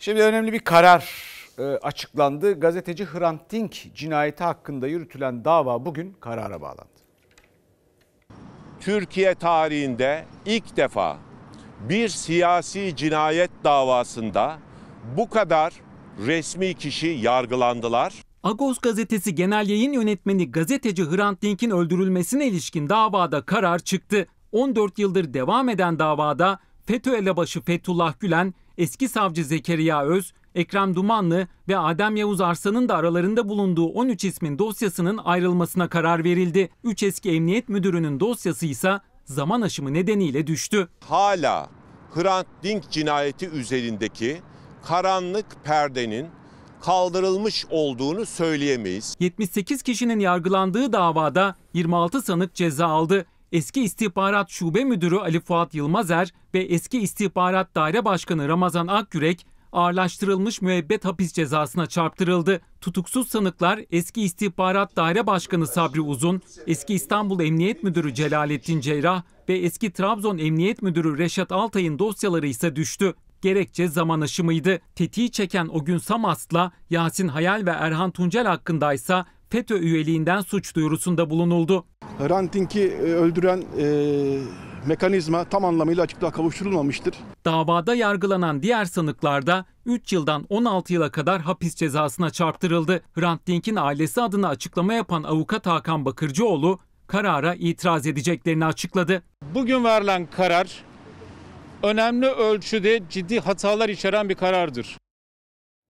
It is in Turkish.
Şimdi önemli bir karar e, açıklandı. Gazeteci Hrant Dink cinayeti hakkında yürütülen dava bugün karara bağlandı. Türkiye tarihinde ilk defa bir siyasi cinayet davasında bu kadar resmi kişi yargılandılar. Agos gazetesi genel yayın yönetmeni gazeteci Hrant Dink'in öldürülmesine ilişkin davada karar çıktı. 14 yıldır devam eden davada FETÖ elebaşı Fethullah Gülen, eski savcı Zekeriya Öz, Ekrem Dumanlı ve Adem Yavuz Arsan'ın da aralarında bulunduğu 13 ismin dosyasının ayrılmasına karar verildi. 3 eski emniyet müdürünün dosyası ise zaman aşımı nedeniyle düştü. Hala Hrant Dink cinayeti üzerindeki karanlık perdenin kaldırılmış olduğunu söyleyemeyiz. 78 kişinin yargılandığı davada 26 sanık ceza aldı eski istihbarat şube müdürü Ali Fuat Yılmazer ve eski istihbarat daire başkanı Ramazan Akgürek ağırlaştırılmış müebbet hapis cezasına çarptırıldı. Tutuksuz sanıklar eski istihbarat daire başkanı Sabri Uzun, eski İstanbul Emniyet Müdürü Celalettin Cerrah ve eski Trabzon Emniyet Müdürü Reşat Altay'ın dosyaları ise düştü. Gerekçe zaman aşımıydı. Tetiği çeken o gün Samas'la Yasin Hayal ve Erhan Tuncel hakkındaysa FETÖ üyeliğinden suç duyurusunda bulunuldu. Hrant e, öldüren e, mekanizma tam anlamıyla açıklığa kavuşturulmamıştır. Davada yargılanan diğer sanıklar da 3 yıldan 16 yıla kadar hapis cezasına çarptırıldı. Hrant Dink'in ailesi adına açıklama yapan avukat Hakan Bakırcıoğlu karara itiraz edeceklerini açıkladı. Bugün verilen karar önemli ölçüde ciddi hatalar içeren bir karardır.